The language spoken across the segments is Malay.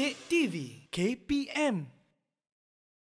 Dek TV KPM.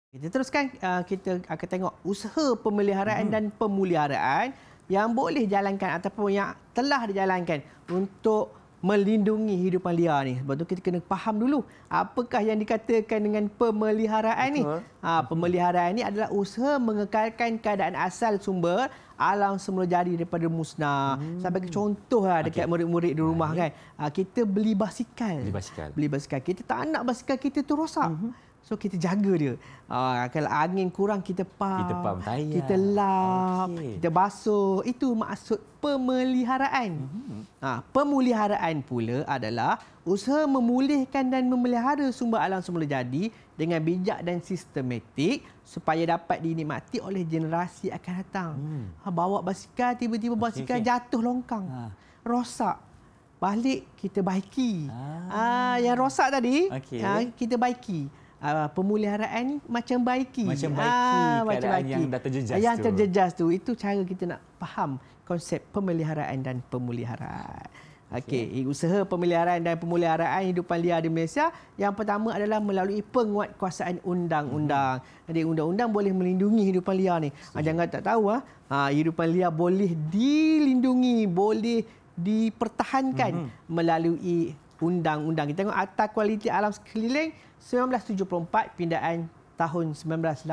Kita teruskan uh, kita akan tengok usaha pemeliharaan hmm. dan pemuliharaan yang boleh jalankan ataupun yang telah dijalankan untuk melindungi hidupan liar ni. Sebab tu kita kena faham dulu apakah yang dikatakan dengan pemeliharaan ni. Ha, pemeliharaan ni adalah usaha mengekalkan keadaan asal sumber alam semula jadi daripada musnah. Hmm. Sampai ke contoh lah dekat okay. murid-murid di rumah kan. Ha, kita beli basikal. Beli basikal. Beli basikal. Kita tak nak basikal kita tu rosak. Hmm. So kita jaga dia. Uh, kalau angin kurang kita pam. Kita pam tayar. Kita lap, okay. kita basuh. Itu maksud pemeliharaan. Mm-hmm. Ha, ah, pemuliharaan pula adalah usaha memulihkan dan memelihara sumber alam semula jadi dengan bijak dan sistematik supaya dapat dinikmati oleh generasi akan datang. Mm. Ha, bawa basikal tiba-tiba okay, basikal okay. jatuh longkang. Ha. Rosak. Balik kita baiki. Ah ha, yang rosak tadi, okay. ha, kita baiki uh, pemuliharaan ni macam baiki. Macam ah, baiki, ha, macam baiki. yang dah terjejas ah, yang tu. Yang terjejas tu. Itu cara kita nak faham konsep pemeliharaan dan pemuliharaan. Okey, okay. usaha pemeliharaan dan pemuliharaan hidupan liar di Malaysia yang pertama adalah melalui penguatkuasaan undang-undang. hmm Jadi undang-undang boleh melindungi hidupan liar ni. Ha, jangan tak tahu ah, ha, hidupan liar boleh dilindungi, boleh dipertahankan hmm melalui undang-undang. Kita tengok Akta Kualiti Alam Sekeliling 1974 pindaan tahun 1985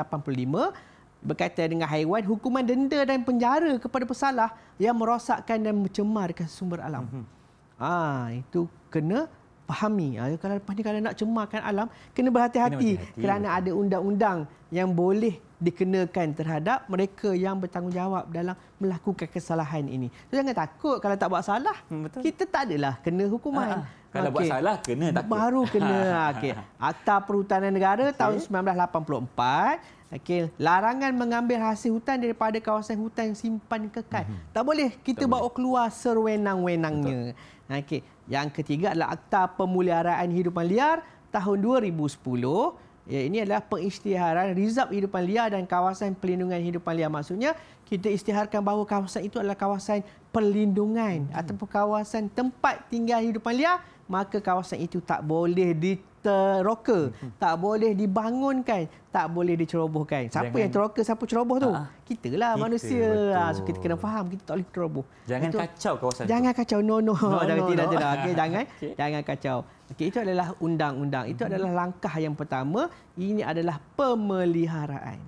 berkaitan dengan haiwan hukuman denda dan penjara kepada pesalah yang merosakkan dan mencemarkan sumber alam. Mm-hmm. Ah itu kena fahami ya, kalau lepas ni kalau nak cemarkan alam kena berhati-hati, berhati kerana ada undang-undang yang boleh dikenakan terhadap mereka yang bertanggungjawab dalam melakukan kesalahan ini. So, jangan takut kalau tak buat salah. Hmm, betul. Kita tak adalah kena hukuman. Ha, kalau okay. buat salah kena takut. Baru kena. Okay. Akta Perhutanan Negara okay. tahun 1984 Okay. Larangan mengambil hasil hutan daripada kawasan hutan simpan kekal. Mm-hmm. Tak boleh kita tak bawa keluar serwenang-wenangnya. Okay. Yang ketiga adalah Akta Pemuliharaan Hidupan Liar tahun 2010. Ya, ini adalah pengisytiharan rizab hidupan liar dan kawasan pelindungan hidupan liar. Maksudnya kita istiharkan bahawa kawasan itu adalah kawasan perlindungan mm-hmm. ataupun kawasan tempat tinggal hidupan liar. Maka kawasan itu tak boleh ditutup teroka tak boleh dibangunkan tak boleh dicerobohkan siapa jangan, yang teroka siapa ceroboh tu ah. kita lah manusia ah, betul. so kita kena faham kita tak boleh ceroboh jangan itu, kacau kawasan jangan itu. kacau no no, no, no jangan no, tidak no. okay, jangan okay. jangan kacau okey itu adalah undang-undang itu mhm. adalah langkah yang pertama ini adalah pemeliharaan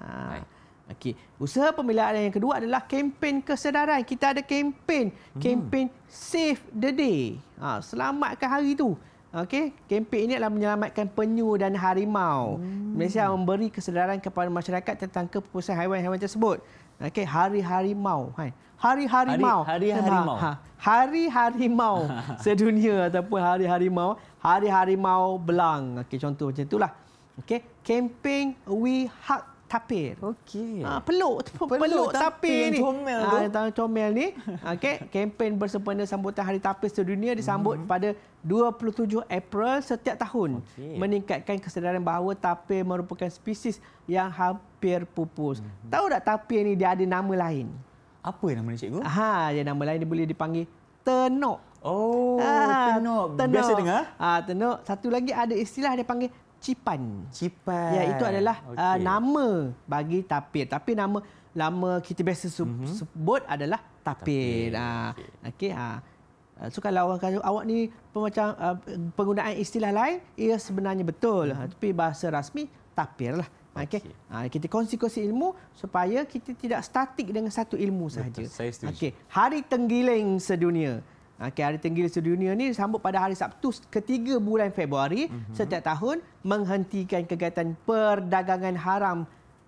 ha ah. Okey, usaha pemeliharaan yang kedua adalah kempen kesedaran. Kita ada kempen, hmm. kempen hmm. Save the Day. Ha, selamatkan hari tu. Okey, kempen ini adalah menyelamatkan penyu dan harimau. Hmm. Malaysia memberi kesedaran kepada masyarakat tentang kepupusan haiwan-haiwan tersebut. Okey, hari harimau. Hai. Hari harimau. Hari harimau. Ha, hari harimau ha. sedunia ataupun hari harimau, hari harimau belang. Okey, contoh macam itulah. Okey, kempen We Hug tapir. Okey. Ah peluk peluk, peluk, peluk tapir, ni. Comel ah, tu. Ah comel ni. Okey, ah, kempen bersempena sambutan Hari Tapir Sedunia disambut hmm. pada 27 April setiap tahun okay. meningkatkan kesedaran bahawa tapir merupakan spesies yang hampir pupus. Hmm. Tahu tak tapir ni dia ada nama lain? Apa yang nama dia cikgu? Ha, dia nama lain dia boleh dipanggil tenok. Oh, ah, tenok. tenok. Biasa dengar? Ah, tenok. Satu lagi ada istilah dia panggil Cipan. Cipan. Ya, itu adalah okay. uh, nama bagi tapir. Tapi nama lama kita biasa sub, mm-hmm. sebut adalah tapir. tapir. Ha. Okey. Okay, ha. Ah. Ah, so, kalau orang kata awak ni macam uh, penggunaan istilah lain, ia sebenarnya betul. Mm-hmm. Tapi bahasa rasmi, tapir lah. Okey. Okay. Ha, kita kongsi ilmu supaya kita tidak statik dengan satu ilmu sahaja. Betul. Okey. Hari Tenggiling Sedunia. Sedunia. Okay, hari Tenggiri Sedunia ni sambut pada hari Sabtu ketiga bulan Februari mm-hmm. setiap tahun menghentikan kegiatan perdagangan haram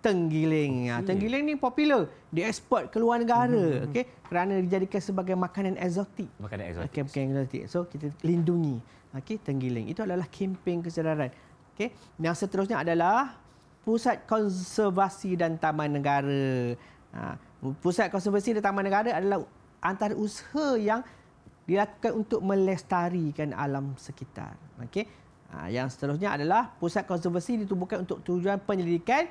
tenggiling. Ah, okay. Tenggiling ni popular, diekspor ke luar negara, mm-hmm. okey, kerana dijadikan sebagai makanan eksotik. Makanan eksotik. Okay, makanan eksotik. So kita lindungi okey tenggiling. Itu adalah kempen kesedaran. Okey. Yang seterusnya adalah Pusat Konservasi dan Taman Negara. Ah, Pusat Konservasi dan Taman Negara adalah antara usaha yang dilakukan untuk melestarikan alam sekitar. Okey. Ha, yang seterusnya adalah pusat konservasi ditubuhkan untuk tujuan penyelidikan,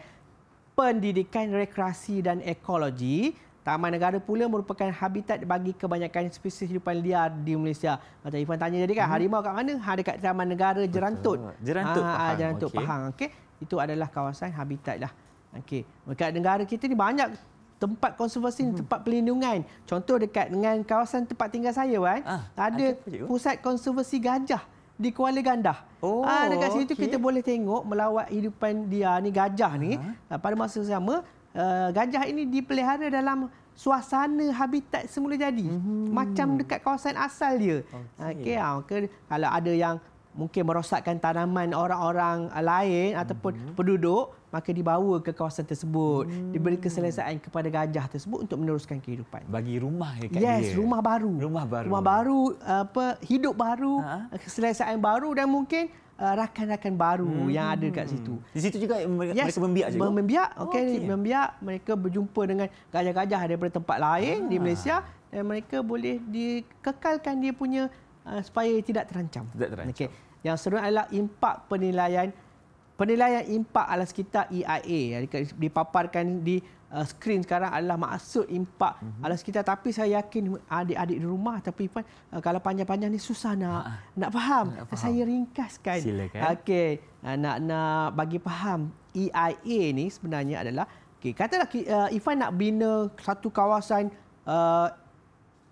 pendidikan, rekreasi dan ekologi. Taman negara pula merupakan habitat bagi kebanyakan spesies hidupan liar di Malaysia. Macam Ifan tanya jadi kan hmm. harimau kat mana? Ha dekat taman negara Jerantut. Jerantut. Ha, ha Pahang. Jerantut okay. Pahang. Okey. Itu adalah kawasan habitat lah. Okey. Dekat negara kita ni banyak tempat konservasi ni hmm. tempat pelindungan. Contoh dekat dengan kawasan tempat tinggal saya kan, ah, ada apa, pusat konservasi gajah di Kuala Gandah. Oh, ah, dekat situ okay. kita boleh tengok melawat hidupan dia ni gajah ni. Uh-huh. Pada masa sama, uh, gajah ini dipelihara dalam suasana habitat semula jadi. Hmm. Macam dekat kawasan asal dia. Okey. Okay, okay. Kalau ada yang mungkin merosakkan tanaman orang-orang eh, lain ataupun hmm. penduduk maka dibawa ke kawasan tersebut mm. diberi keselesaan kepada gajah tersebut untuk meneruskan kehidupan bagi rumah ya kan yes dia. Ya? rumah baru rumah baru rumah baru apa hidup baru ha? Eh, keselesaan baru dan mungkin uh, rakan-rakan baru mm. yang ada dekat situ di situ juga mereka yes, membiak juga membiak okey oh, okay. membiak mereka berjumpa dengan gajah-gajah daripada tempat lain ha. di ah. Malaysia dan mereka boleh dikekalkan dia punya uh, supaya tidak terancam tidak terancam okay. Yang seterusnya adalah impak penilaian penilaian impak alam kita EIA yang dipaparkan di uh, skrin sekarang adalah maksud impak mm-hmm. alam sekitar tapi saya yakin adik-adik di rumah tapi uh, kalau panjang-panjang ni susah nak ha. ha. nak, faham. nak faham saya ringkaskan okey uh, nak nak bagi faham EIA ni sebenarnya adalah okey katalah uh, Ifan nak bina satu kawasan uh,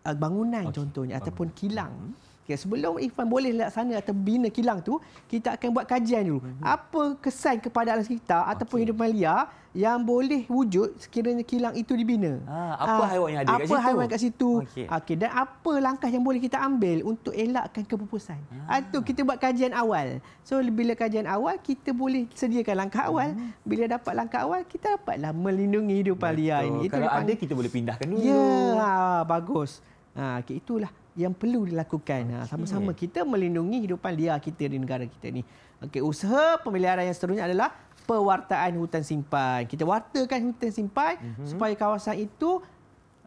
uh bangunan okay. contohnya bangunan. ataupun kilang Okay, sebelum Irfan boleh laksana atau bina kilang tu, kita akan buat kajian dulu. Mhm. Apa kesan kepada alam sekitar ataupun okay. hidup malia yang boleh wujud sekiranya kilang itu dibina? Ha, apa ha, haiwan yang ada di situ? Apa haiwan kat situ? Okay. Okay, dan apa langkah yang boleh kita ambil untuk elakkan kepupusan? Ha. Ah. Itu kita buat kajian awal. So bila kajian awal, kita boleh sediakan langkah awal. Hmm. Bila dapat langkah awal, kita dapatlah melindungi hidup malia ini. Kalau itu ada, kita boleh pindahkan dulu. Ya, ha, bagus. Ha, okay, itulah yang perlu dilakukan. Okay. Ha, sama-sama hmm. kita melindungi hidupan liar kita di negara kita ni. Okey, usaha pemeliharaan yang seterusnya adalah pewartaan hutan simpan. Kita wartakan hutan simpan mm-hmm. supaya kawasan itu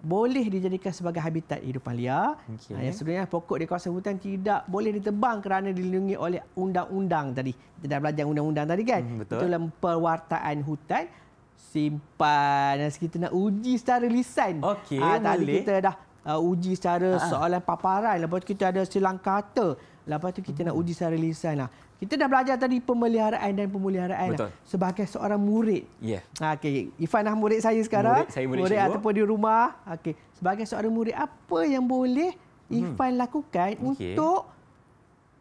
boleh dijadikan sebagai habitat hidupan liar. Okay. Ha, yang sebenarnya pokok di kawasan hutan tidak boleh ditebang kerana dilindungi oleh undang-undang tadi. Kita dah belajar undang-undang tadi kan? Mm, betul. Itulah pewartaan hutan simpan. Dan kita nak uji secara lisan. Okay, ha, boleh. kita dah uh, uji secara uh-huh. soalan paparan lepas tu kita ada silang kata lepas tu kita hmm. nak uji secara lisan lah kita dah belajar tadi pemeliharaan dan pemuliharaan. lah, sebagai seorang murid. Yeah. Ya. Okey, Ifan dah murid saya sekarang. Murid, saya murid, murid ataupun di rumah. Okey, sebagai seorang murid apa yang boleh hmm. Ifan lakukan okay. untuk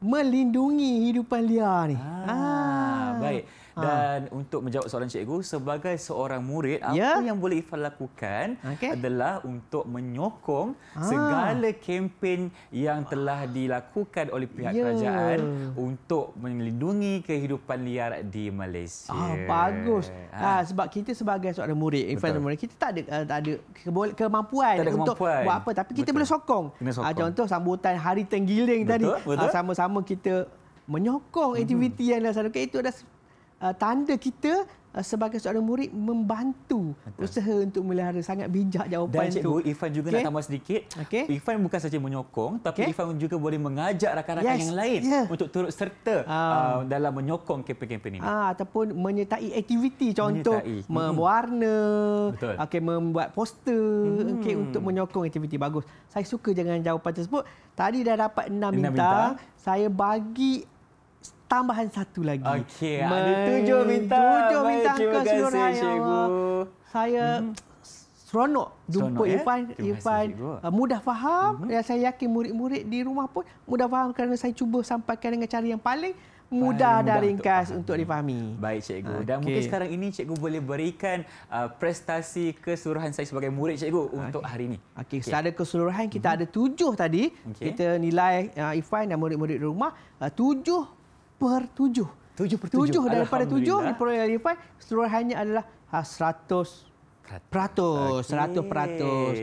melindungi hidupan liar ni? Ah, ah. baik. Ha. Dan untuk menjawab soalan cikgu, sebagai seorang murid, ya. apa yang boleh Ifan lakukan okay. adalah untuk menyokong ha. segala kempen yang telah dilakukan oleh pihak ya. kerajaan untuk melindungi kehidupan liar di Malaysia. Ah, bagus. Ha. Ha, sebab kita sebagai seorang murid, Ifan murid, kita tak ada uh, tak ada kemampuan, tak ada untuk kemampuan. buat apa tapi kita betul. boleh sokong. sokong. Ha, contoh sambutan Hari Tenggiling tadi. Sama-sama kita menyokong mhm. aktiviti hmm. yang dilaksanakan itu adalah uh, tanda kita uh, sebagai seorang murid membantu Betul. usaha untuk melihara sangat bijak jawapan Dan cikgu, itu. Dan Ifan juga okay. nak tambah sedikit. Okay. Ifan bukan saja menyokong tapi okay. Ifan juga boleh mengajak rakan-rakan yes. yang lain yeah. untuk turut serta uh. Uh, dalam menyokong kempen-kempen ini. Uh, ataupun menyertai aktiviti contoh hmm. mewarna, Betul. okay membuat poster hmm. okay untuk menyokong aktiviti bagus. Saya suka dengan jawapan tersebut. Tadi dah dapat 6 minta, Saya bagi tambahan satu lagi. Okey, ada tujuh minta Tujuh minta ke Suruhanya Cikgu. Saya hmm. seronok jumpa seronok, Irfan. Ya? Irfan kasih, ah, mudah faham. Uh-huh. Hmm. Dan ya, saya yakin murid-murid di rumah pun mudah faham kerana saya cuba sampaikan dengan cara yang paling mudah dan ringkas untuk, untuk difahami. Baik cikgu. Okay. Dan mungkin sekarang ini cikgu boleh berikan uh, prestasi keseluruhan saya sebagai murid cikgu okay. Ah, untuk hari ini. Okey, okay. secara keseluruhan kita mm-hmm. ada tujuh tadi. Okay. Kita nilai uh, Ifan dan murid-murid di rumah uh, tujuh per tujuh. Tujuh per tujuh. Tujuh daripada tujuh diperoleh dari Fai. Seluruhannya adalah ha, seratus peratus. Seratus okay. peratus.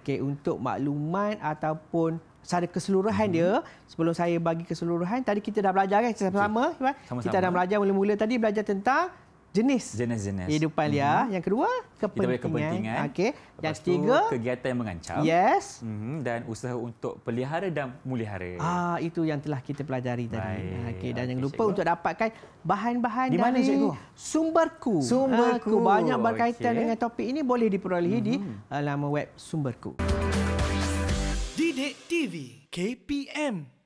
Okay, untuk makluman ataupun secara keseluruhan hmm. dia, sebelum saya bagi keseluruhan, tadi kita dah belajar kan sama-sama. Okay. Kita dah belajar mula-mula tadi belajar tentang jenis jenis-jenis kehidupan dia mm-hmm. yang kedua kepentingan, kepentingan. okey yang ketiga kegiatan yang mengancam yes mm-hmm. dan usaha untuk pelihara dan mulihara ah itu yang telah kita pelajari Baik. tadi okey dan okay, jangan lupa cikgu. untuk dapatkan bahan-bahan di mana, dari cikgu? sumberku sumberku ha, banyak berkaitan okay. dengan topik ini boleh diperolehi mm-hmm. di mhm. ah, laman web sumberku didik tv kpm